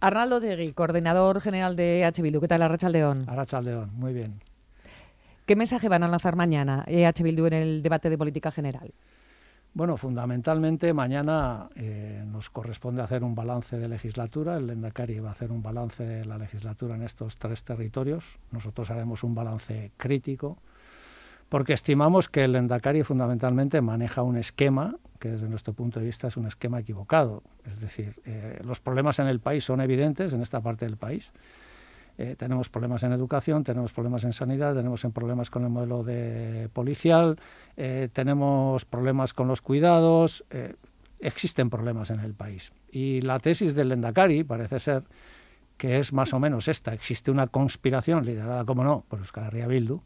Arnaldo Tegui, coordinador general de EH Bildu. ¿Qué tal, Arachaldeón. Arachaldeón, muy bien. ¿Qué mensaje van a lanzar mañana EH Bildu en el debate de política general? Bueno, fundamentalmente mañana eh, nos corresponde hacer un balance de legislatura. El Endacari va a hacer un balance de la legislatura en estos tres territorios. Nosotros haremos un balance crítico porque estimamos que el Endacari fundamentalmente maneja un esquema que desde nuestro punto de vista es un esquema equivocado. Es decir, eh, los problemas en el país son evidentes en esta parte del país. Eh, tenemos problemas en educación, tenemos problemas en sanidad, tenemos problemas con el modelo de policial, eh, tenemos problemas con los cuidados, existen problemas en el país. Y la tesis del Endacari parece ser que es más o menos esta. Existe una conspiración liderada, como no, por Euskal Riabildu. Bildu,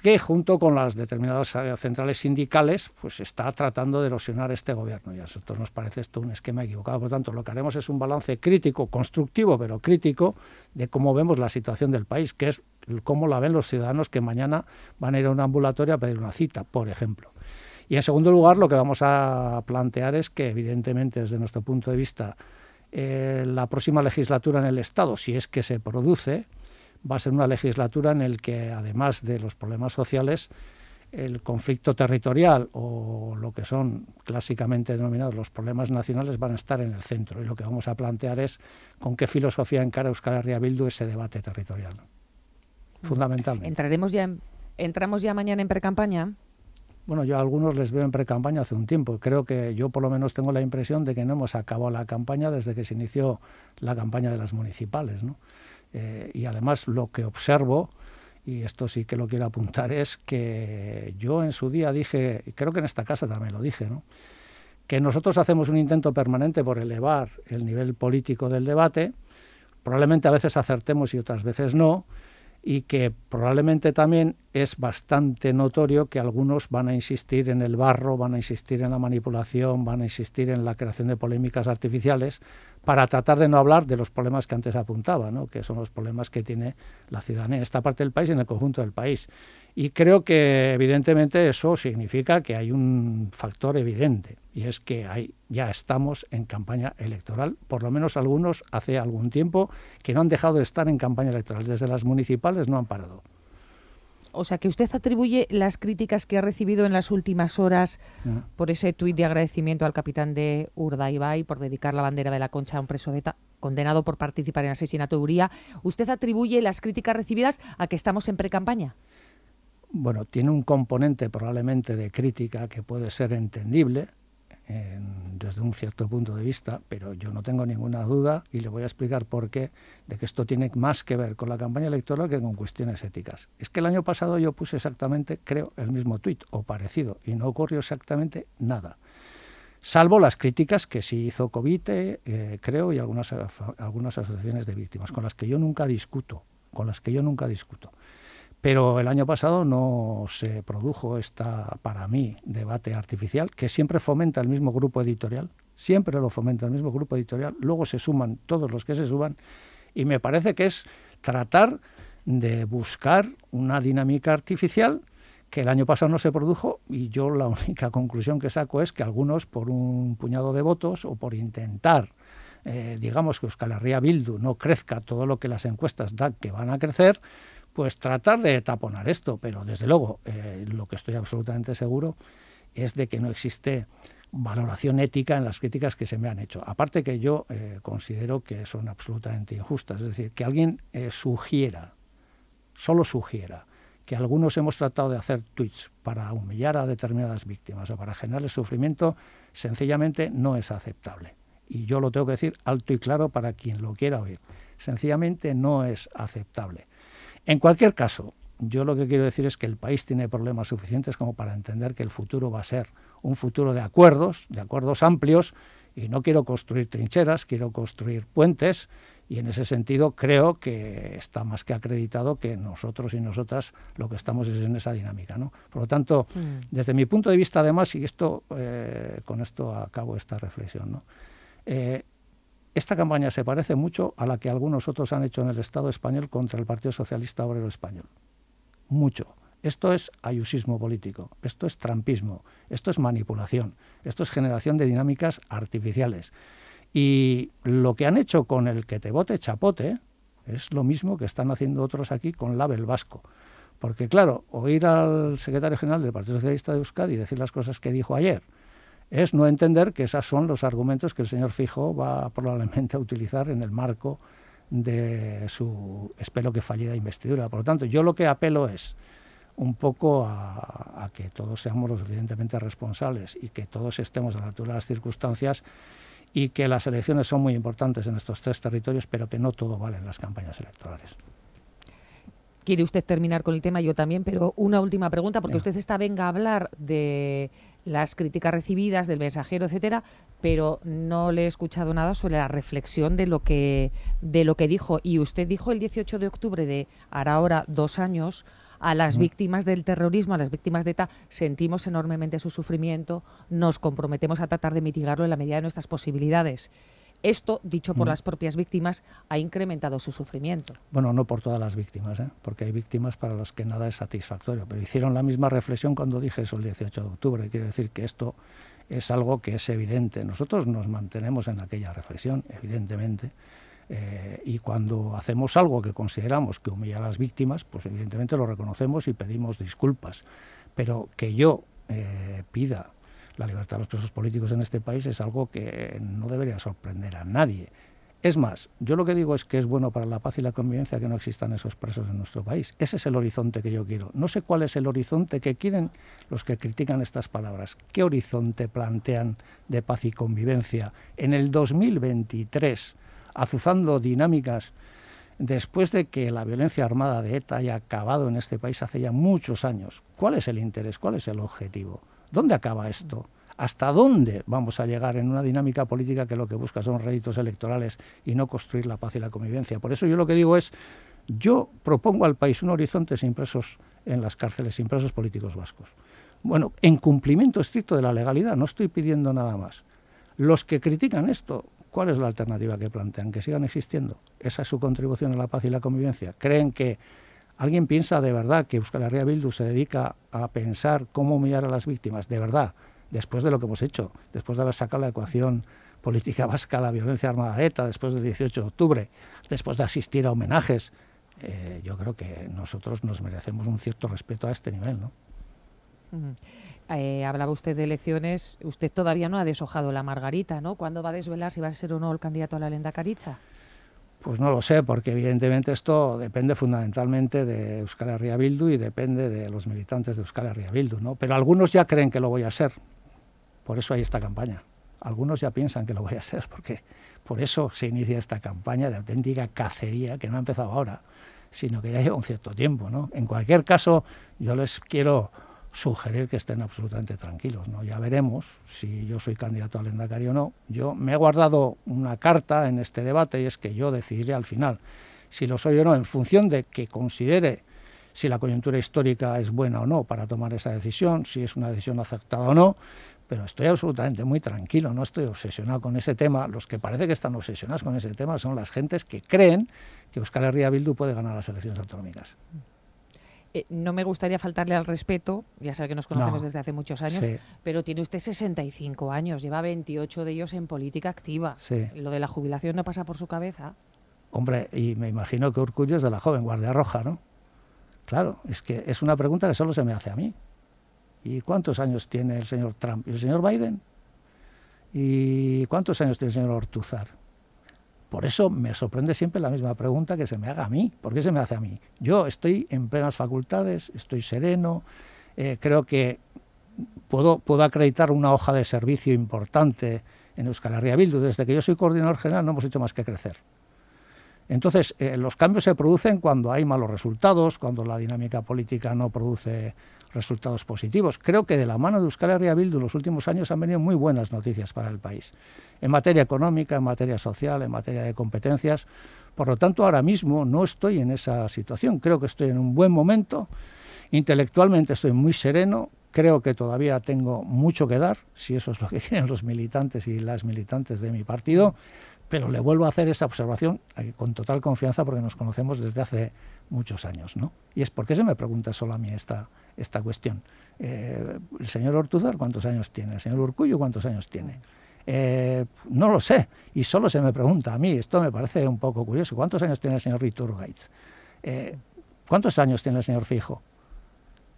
que junto con las determinadas eh, centrales sindicales pues está tratando de erosionar este gobierno y a nosotros nos parece esto un esquema equivocado. Por lo tanto, lo que haremos es un balance crítico, constructivo, pero crítico de cómo vemos la situación del país, que es cómo la ven los ciudadanos que mañana van a ir a una ambulatoria a pedir una cita, por ejemplo. Y en segundo lugar, lo que vamos a plantear es que, evidentemente, desde nuestro punto de vista, eh, la próxima legislatura en el Estado, si es que se produce, va a ser una legislatura en la que, además de los problemas sociales, el conflicto territorial o lo que son clásicamente denominados los problemas nacionales van a estar en el centro. Y lo que vamos a plantear es con qué filosofía encara Euskal Herria Bildu ese debate territorial. Fundamentalmente. Entraremos ya ¿Entramos ya mañana en precampaña? Bueno, yo a algunos les veo en precampaña hace un tiempo. Creo que yo por lo menos tengo la impresión de que no hemos acabado la campaña desde que se inició la campaña de las municipales. ¿no? Eh, y además lo que observo, y esto sí que lo quiero apuntar, es que yo en su día dije, y creo que en esta casa también lo dije, que nosotros hacemos un intento permanente por elevar el nivel político del debate, probablemente a veces acertemos y otras veces no, y que probablemente también es bastante notorio que algunos van a insistir en el barro, van a insistir en la manipulación, van a insistir en la creación de polémicas artificiales, para tratar de no hablar de los problemas que antes apuntaba, que son los problemas que tiene la ciudadanía en esta parte del país y en el conjunto del país. Y creo que evidentemente eso significa que hay un factor evidente, y es que hay, ya estamos en campaña electoral, por lo menos algunos hace algún tiempo que no han dejado de estar en campaña electoral, desde las municipales no han parado. O sea, que usted atribuye las críticas que ha recibido en las últimas horas por ese tuit de agradecimiento al capitán de Urdaibai por dedicar la bandera de la concha a un preso condenado por participar en asesinato de Uría. ¿Usted atribuye las críticas recibidas a que estamos en precampaña? Bueno, tiene un componente probablemente de crítica que puede ser entendible, en eh, desde un cierto punto de vista, pero yo no tengo ninguna duda y le voy a explicar por qué, de que esto tiene más que ver con la campaña electoral que con cuestiones éticas. Es que el año pasado yo puse exactamente, creo, el mismo tuit o parecido y no ocurrió exactamente nada. Salvo las críticas que sí hizo Covite, eh, creo, y algunas, algunas asociaciones de víctimas, con las que yo nunca discuto, con las que yo nunca discuto. Pero el año pasado no se produjo esta, para mí, debate artificial, que siempre fomenta el mismo grupo editorial, siempre lo fomenta el mismo grupo editorial, luego se suman todos los que se suman, y me parece que es tratar de buscar una dinámica artificial que el año pasado no se produjo y yo la única conclusión que saco es que algunos por un puñado de votos o por intentar, eh, digamos que Euskal Herria Bildu no crezca todo lo que las encuestas dan que van a crecer, pues tratar de taponar esto, pero desde luego eh, lo que estoy absolutamente seguro es de que no existe valoración ética en las críticas que se me han hecho. Aparte que yo eh, considero que son absolutamente injustas, es decir, que alguien eh, sugiera, solo sugiera, que algunos hemos tratado de hacer tweets para humillar a determinadas víctimas o para generarles sufrimiento, sencillamente no es aceptable. Y yo lo tengo que decir alto y claro para quien lo quiera oír. Sencillamente no es aceptable. En cualquier caso, yo lo que quiero decir es que el país tiene problemas suficientes como para entender que el futuro va a ser un futuro de acuerdos, de acuerdos amplios, y no quiero construir trincheras, quiero construir puentes, y en ese sentido creo que está más que acreditado que nosotros y nosotras lo que estamos es en esa dinámica. ¿no? Por lo tanto, mm. desde mi punto de vista, además, y esto, eh, con esto acabo esta reflexión, ¿no? Eh, esta campaña se parece mucho a la que algunos otros han hecho en el Estado español contra el Partido Socialista Obrero Español. Mucho. Esto es ayusismo político, esto es trampismo, esto es manipulación, esto es generación de dinámicas artificiales. Y lo que han hecho con el que te vote chapote es lo mismo que están haciendo otros aquí con Label Vasco. Porque claro, oír al secretario general del Partido Socialista de Euskadi decir las cosas que dijo ayer, es no entender que esos son los argumentos que el señor Fijo va probablemente a utilizar en el marco de su, espero que fallida investidura. Por lo tanto, yo lo que apelo es un poco a, que todos seamos lo suficientemente responsables y que todos estemos a la altura de las circunstancias y que las elecciones son muy importantes en estos tres territorios, pero que no todo vale en las campañas electorales quiere usted terminar con el tema, yo también, pero una última pregunta, porque usted está venga a hablar de las críticas recibidas del mensajero, etcétera, pero no le he escuchado nada sobre la reflexión de lo que de lo que dijo y usted dijo el 18 de octubre de hará ahora dos años a las víctimas del terrorismo, a las víctimas de ETA, sentimos enormemente su sufrimiento, nos comprometemos a tratar de mitigarlo en la medida de nuestras posibilidades. Esto, dicho por mm. las propias víctimas, ha incrementado su sufrimiento. Bueno, no por todas las víctimas, ¿eh? porque hay víctimas para las que nada es satisfactorio, pero hicieron la misma reflexión cuando dije eso el 18 de octubre. Quiero decir que esto es algo que es evidente. Nosotros nos mantenemos en aquella reflexión, evidentemente. Eh, y cuando hacemos algo que consideramos que humilla a las víctimas, pues evidentemente lo reconocemos y pedimos disculpas. Pero que yo eh, pida la libertad de los presos políticos en este país es algo que no debería sorprender a nadie. Es más, yo lo que digo es que es bueno para la paz y la convivencia que no existan esos presos en nuestro país. Ese es el horizonte que yo quiero. No sé cuál es el horizonte que quieren los que critican estas palabras. ¿Qué horizonte plantean de paz y convivencia en el 2023, azuzando dinámicas después de que la violencia armada de ETA haya acabado en este país hace ya muchos años? ¿Cuál es el interés? ¿Cuál es el objetivo? ¿Dónde acaba esto? ¿Hasta dónde vamos a llegar en una dinámica política que lo que busca son réditos electorales y no construir la paz y la convivencia? Por eso yo lo que digo es, yo propongo al país un horizonte sin presos en las cárceles, sin presos políticos vascos. Bueno, en cumplimiento estricto de la legalidad, no estoy pidiendo nada más. Los que critican esto, ¿cuál es la alternativa que plantean? Que sigan existiendo. Esa es su contribución a la paz y la convivencia. Creen que ¿Alguien piensa de verdad que Euskal Herria Bildu se dedica a pensar cómo humillar a las víctimas? De verdad, después de lo que hemos hecho, después de haber sacado la ecuación política vasca la violencia armada ETA, después del 18 de octubre, después de asistir a homenajes, eh, yo creo que nosotros nos merecemos un cierto respeto a este nivel, ¿no? Mm. Eh, hablaba usted de elecciones, usted todavía no ha deshojado la margarita, ¿no? ¿Cuándo va a desvelar si va a ser o no el candidato a la lenda Caritza? Pues no lo sé, porque evidentemente esto depende fundamentalmente de Euskal Herria y depende de los militantes de Euskal Herria ¿no? Pero algunos ya creen que lo voy a hacer, por eso hay esta campaña. Algunos ya piensan que lo voy a hacer, porque por eso se inicia esta campaña de auténtica cacería, que no ha empezado ahora, sino que ya lleva un cierto tiempo, ¿no? En cualquier caso, yo les quiero sugerir que estén absolutamente tranquilos. ¿no? Ya veremos si yo soy candidato al Endacari o no. Yo me he guardado una carta en este debate y es que yo decidiré al final si lo soy o no, en función de que considere si la coyuntura histórica es buena o no para tomar esa decisión, si es una decisión aceptada o no, pero estoy absolutamente muy tranquilo, no estoy obsesionado con ese tema. Los que parece que están obsesionados con ese tema son las gentes que creen que Euskal Herria Bildu puede ganar las elecciones autonómicas. Eh, no me gustaría faltarle al respeto, ya sabe que nos conocemos desde hace muchos años, pero tiene usted 65 años, lleva 28 de ellos en política activa. ¿Lo de la jubilación no pasa por su cabeza? Hombre, y me imagino que orgullo es de la joven Guardia Roja, ¿no? Claro, es que es una pregunta que solo se me hace a mí. ¿Y cuántos años tiene el señor Trump? ¿Y el señor Biden? ¿Y cuántos años tiene el señor Ortuzar? Por eso me sorprende siempre la misma pregunta que se me haga a mí. ¿Por qué se me hace a mí? Yo estoy en plenas facultades, estoy sereno, eh, creo que puedo, puedo acreditar una hoja de servicio importante en Euskal Herria Bildu. Desde que yo soy coordinador general no hemos hecho más que crecer. Entonces, eh, los cambios se producen cuando hay malos resultados, cuando la dinámica política no produce resultados positivos. Creo que de la mano de Euskal Herria en los últimos años han venido muy buenas noticias para el país, en materia económica, en materia social, en materia de competencias. Por lo tanto, ahora mismo no estoy en esa situación. Creo que estoy en un buen momento. Intelectualmente estoy muy sereno. Creo que todavía tengo mucho que dar, si eso es lo que quieren los militantes y las militantes de mi partido. Pero le vuelvo a hacer esa observación eh, con total confianza porque nos conocemos desde hace muchos años. ¿no? Y es porque se me pregunta solo a mí esta, esta cuestión. Eh, ¿El señor Ortuzar cuántos años tiene? ¿El señor Urcullo cuántos años tiene? Eh, no lo sé, y solo se me pregunta a mí, esto me parece un poco curioso, ¿cuántos años tiene el señor Riturgaitz? ¿Cuántos años tiene el señor Fijo?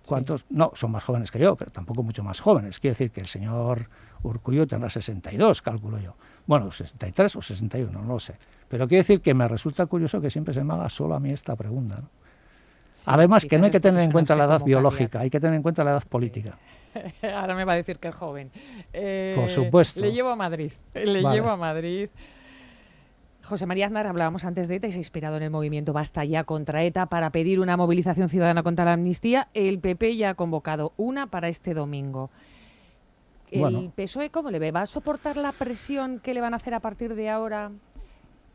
¿Cuántos? No, son más jóvenes que yo, pero tampoco mucho más jóvenes. Quiere decir que el señor Urcullo tendrá 62, calculo yo. Bueno, 63 o 61, no lo sé. Pero quiero decir que me resulta curioso que siempre se me haga solo a mí esta pregunta. Además, que no hay que tener en cuenta la edad biológica, hay que tener en cuenta la edad política. Ahora me va a decir que es joven. Eh, Por supuesto. Le llevo a Madrid. Eh, le llevo a Madrid. José María Aznar, hablábamos antes de ETA y se ha inspirado en el movimiento Basta ya contra ETA para pedir una movilización ciudadana contra la amnistía. El PP ya ha convocado una para este domingo. ¿El PSOE cómo le ve? ¿Va a soportar la presión que le van a hacer a partir de ahora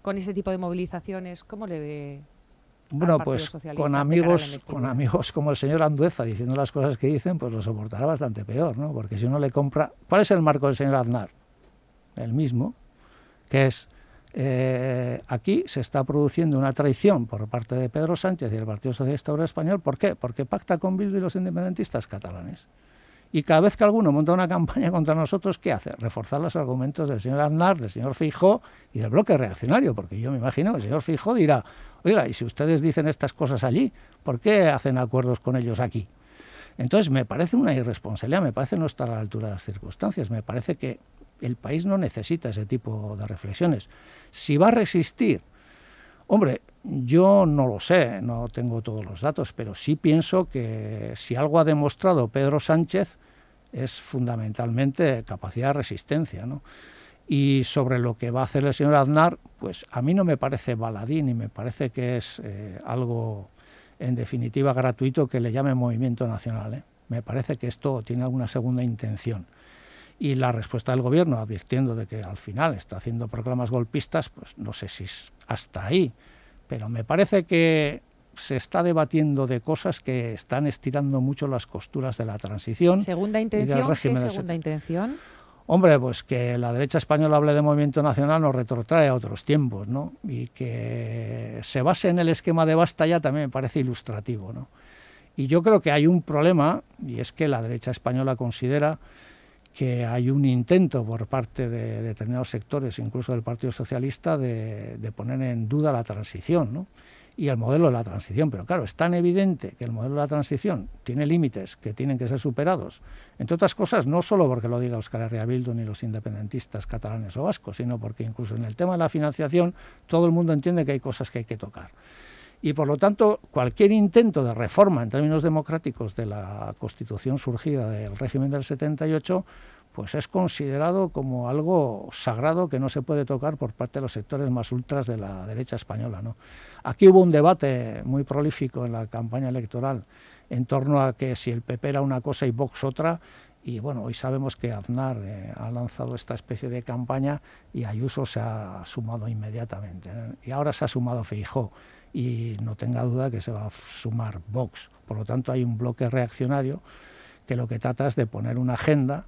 con ese tipo de movilizaciones? ¿Cómo le ve? Bueno, pues con amigos, con amigos como el señor Andueza diciendo las cosas que dicen, pues lo soportará bastante peor, ¿no? Porque si uno le compra... ¿Cuál es el marco del señor Aznar? El mismo, que es... Eh, aquí se está produciendo una traición por parte de Pedro Sánchez y el Partido Socialista Obrero Español. ¿Por qué? Porque pacta con Bildu y los independentistas catalanes. Y cada vez que alguno monta una campaña contra nosotros, ¿qué hace? Reforzar los argumentos del señor Aznar, del señor Fijó y del bloque reaccionario, porque yo me imagino que el señor Fijó dirá, oiga, y si ustedes dicen estas cosas allí, ¿por qué hacen acuerdos con ellos aquí? Entonces me parece una irresponsabilidad, me parece no estar a la altura de las circunstancias, me parece que el país no necesita ese tipo de reflexiones. Si va a resistir Hombre, yo no lo sé, no tengo todos los datos, pero sí pienso que si algo ha demostrado Pedro Sánchez es fundamentalmente capacidad de resistencia, ¿no? Y sobre lo que va a hacer el señor Aznar, pues a mí no me parece baladín y me parece que es eh, algo en definitiva gratuito que le llame movimiento nacional. ¿eh? Me parece que esto tiene alguna segunda intención. Y la respuesta del gobierno, advirtiendo de que al final está haciendo proclamas golpistas, pues no sé si es hasta ahí. Pero me parece que se está debatiendo de cosas que están estirando mucho las costuras de la transición. Segunda intención, segunda intención? Hombre, pues que la derecha española hable de movimiento nacional nos retrotrae a otros tiempos, ¿no? Y que se base en el esquema de basta ya también me parece ilustrativo, ¿no? Y yo creo que hay un problema, y es que la derecha española considera que hay un intento por parte de determinados sectores, incluso del Partido Socialista, de, poner en duda la transición ¿no? y el modelo de la transición. Pero claro, es tan evidente que el modelo de la transición tiene límites que tienen que ser superados, entre otras cosas, no solo porque lo diga Oscar Herria ni los independentistas catalanes o vascos, sino porque incluso en el tema de la financiación todo el mundo entiende que hay cosas que hay que tocar y por lo tanto cualquier intento de reforma en términos democráticos de la constitución surgida del régimen del 78 pues es considerado como algo sagrado que no se puede tocar por parte de los sectores más ultras de la derecha española. Aquí hubo un debate muy prolífico en la campaña electoral en torno a que si el PP era una cosa y Vox otra, y bueno, hoy sabemos que Aznar eh, ha lanzado esta especie de campaña y Ayuso se ha sumado inmediatamente, y ahora se ha sumado Feijóo y no tenga duda que se va a sumar Vox. Por lo tanto, hay un bloque reaccionario que lo que trata es de poner una agenda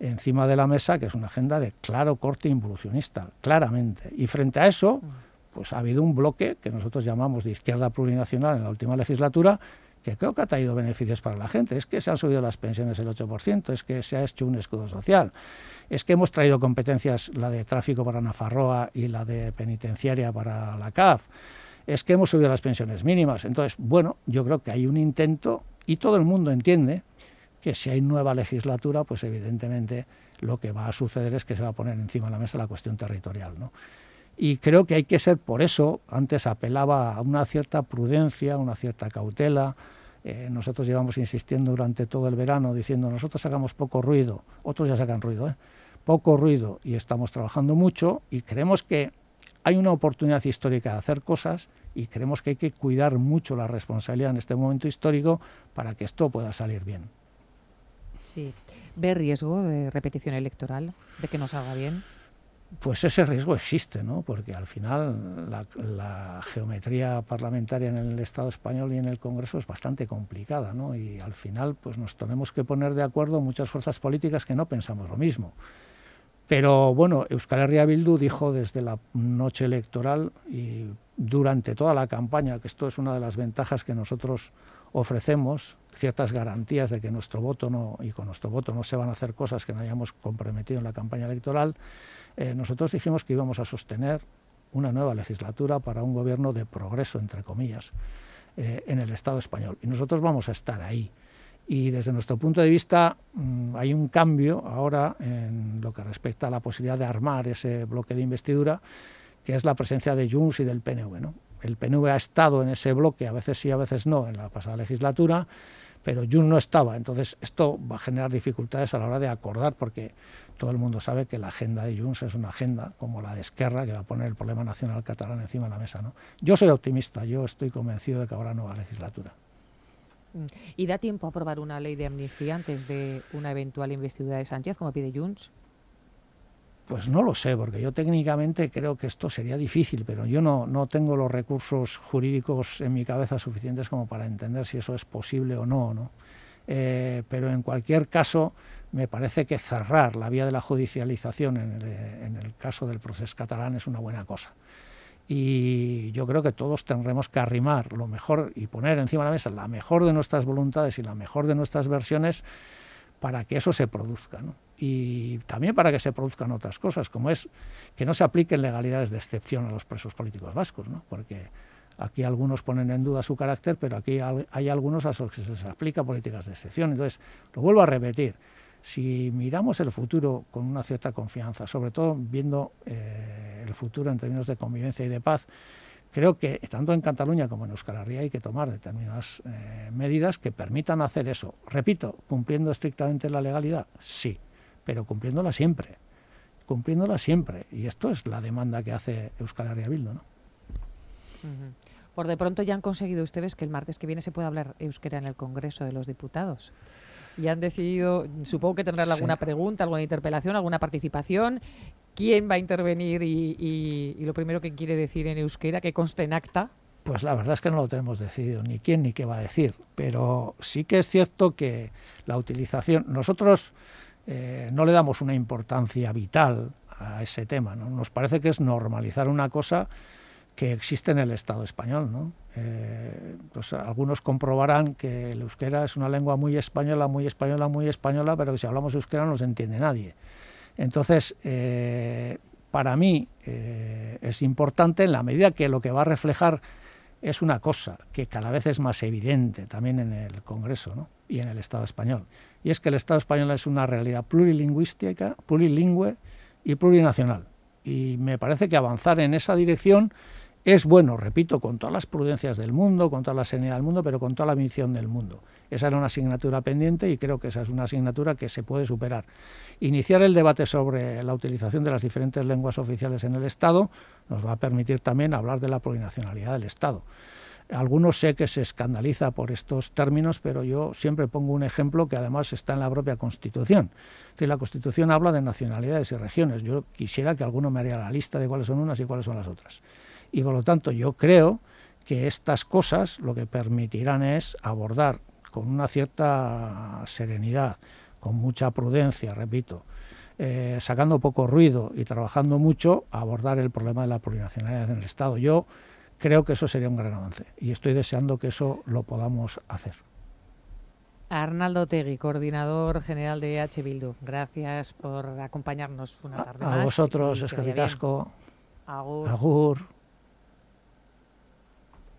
encima de la mesa, que es una agenda de claro corte involucionista, claramente. Y frente a eso, mm. pues ha habido un bloque que nosotros llamamos de izquierda plurinacional en la última legislatura, que creo que ha traído beneficios para la gente. Es que se han subido las pensiones el 8%, es que se ha hecho un escudo social, es que hemos traído competencias, la de tráfico para Nafarroa y la de penitenciaria para la CAF es que hemos subido las pensiones mínimas. Entonces, bueno, yo creo que hay un intento y todo el mundo entiende que si hay nueva legislatura, pues evidentemente lo que va a suceder es que se va a poner encima de la mesa la cuestión territorial. ¿no? Y creo que hay que ser, por eso, antes apelaba a una cierta prudencia, a una cierta cautela. Eh, nosotros llevamos insistiendo durante todo el verano diciendo, nosotros hagamos poco ruido, otros ya sacan ruido, ¿eh? poco ruido y estamos trabajando mucho y creemos que hay una oportunidad histórica de hacer cosas y creemos que hay que cuidar mucho la responsabilidad en este momento histórico para que esto pueda salir bien. Sí. ¿Ve riesgo de repetición electoral, de que no salga bien? Pues ese riesgo existe, ¿no? porque al final la, geometría parlamentaria en el Estado español y en el Congreso es bastante complicada y al final pues, nos tenemos que poner de acuerdo muchas fuerzas políticas que no pensamos lo mismo. Pero bueno, Euskal Herria Bildu dijo desde la noche electoral y durante toda la campaña que esto es una de las ventajas que nosotros ofrecemos, ciertas garantías de que nuestro voto no, y con nuestro voto no se van a hacer cosas que no hayamos comprometido en la campaña electoral, eh, nosotros dijimos que íbamos a sostener una nueva legislatura para un gobierno de progreso, entre comillas, eh, en el Estado español. Y nosotros vamos a estar ahí. Y desde nuestro punto de vista mm, hay un cambio ahora en lo que respecta a la posibilidad de armar ese bloque de investidura, que es la presencia de Junts y del PNV. El PNV ha estado en ese bloque, a veces sí, a veces no, en la pasada legislatura, pero Junts no estaba. Entonces esto va a generar dificultades a la hora de acordar, porque todo el mundo sabe que la agenda de Junts es una agenda como la de Esquerra, que va a poner el problema nacional catalán encima de la mesa. Yo soy optimista, yo estoy convencido de que habrá nueva legislatura. Mm. ¿Y da tiempo a aprobar una ley de amnistía antes de una eventual investidura de Sánchez, como pide Junts? Pues no lo sé, porque yo técnicamente creo que esto sería difícil, pero yo no, no tengo los recursos jurídicos en mi cabeza suficientes como para entender si eso es posible o no. ¿no? Eh, pero en cualquier caso, me parece que cerrar la vía de la judicialización en el caso del proceso catalán es una buena cosa y yo creo que todos tendremos que arrimar lo mejor y poner encima de la mesa la mejor de nuestras voluntades y la mejor de nuestras versiones para que eso se produzca. Y también para que se produzcan otras cosas, como es que no se apliquen legalidades de excepción a los presos políticos vascos, ¿no? porque aquí algunos ponen en duda su carácter, pero aquí hay algunos a los que se les aplica políticas de excepción. Entonces, lo vuelvo a repetir, si miramos el futuro con una cierta confianza, sobre todo viendo... Eh, futuro en términos de convivencia y de paz. Creo que tanto en Cataluña como en Euskal Herria hay que tomar determinadas eh, medidas que permitan hacer eso. Repito, cumpliendo estrictamente la legalidad, sí, pero cumpliéndola siempre. Cumpliéndola siempre. Y esto es la demanda que hace Euskal Herria Bildu. ¿no? Por de pronto ya han conseguido ustedes que el martes que viene se pueda hablar euskera en el Congreso de los Diputados y han decidido, supongo que tendrán alguna pregunta, alguna interpelación, alguna participación quién va a intervenir y, lo primero que quiere decir en euskera, que conste en acta? Pues la verdad es que no lo tenemos decidido, ni quién ni qué va a decir, pero sí que es cierto que la utilización, nosotros eh, no le damos una importancia vital a ese tema, nos parece que es normalizar una cosa que existe en el Estado español. ¿no? Eh, pues algunos comprobarán que el euskera es una lengua muy española, muy española, muy española, pero que si hablamos euskera no se entiende nadie. Entonces, eh, para mí eh, es importante en la medida que lo que va a reflejar es una cosa que cada vez es más evidente también en el Congreso y en el Estado español. Y es que el Estado español es una realidad plurilingüística, plurilingüe y plurinacional. Y me parece que avanzar en esa dirección es bueno, repito, con todas las prudencias del mundo, con toda la seriedad del mundo, pero con toda la ambición del mundo. Esa era una asignatura pendiente y creo que esa es una asignatura que se puede superar. Iniciar el debate sobre la utilización de las diferentes lenguas oficiales en el Estado nos va a permitir también hablar de la plurinacionalidad del Estado. Algunos sé que se escandaliza por estos términos, pero yo siempre pongo un ejemplo que además está en la propia Constitución. la Constitución habla de nacionalidades y regiones. Yo quisiera que alguno me haría la lista de cuáles son unas y cuáles son las otras y por lo tanto yo creo que estas cosas lo que permitirán es abordar con una cierta serenidad, con mucha prudencia, repito, eh, sacando poco ruido y trabajando mucho, abordar el problema de la plurinacionalidad en el Estado. Yo creo que eso sería un gran avance y estoy deseando que eso lo podamos hacer. Arnaldo Tegui, coordinador general de H. Bildu. Gracias por acompañarnos una tarde a, A vosotros, Escaricasco. Agur.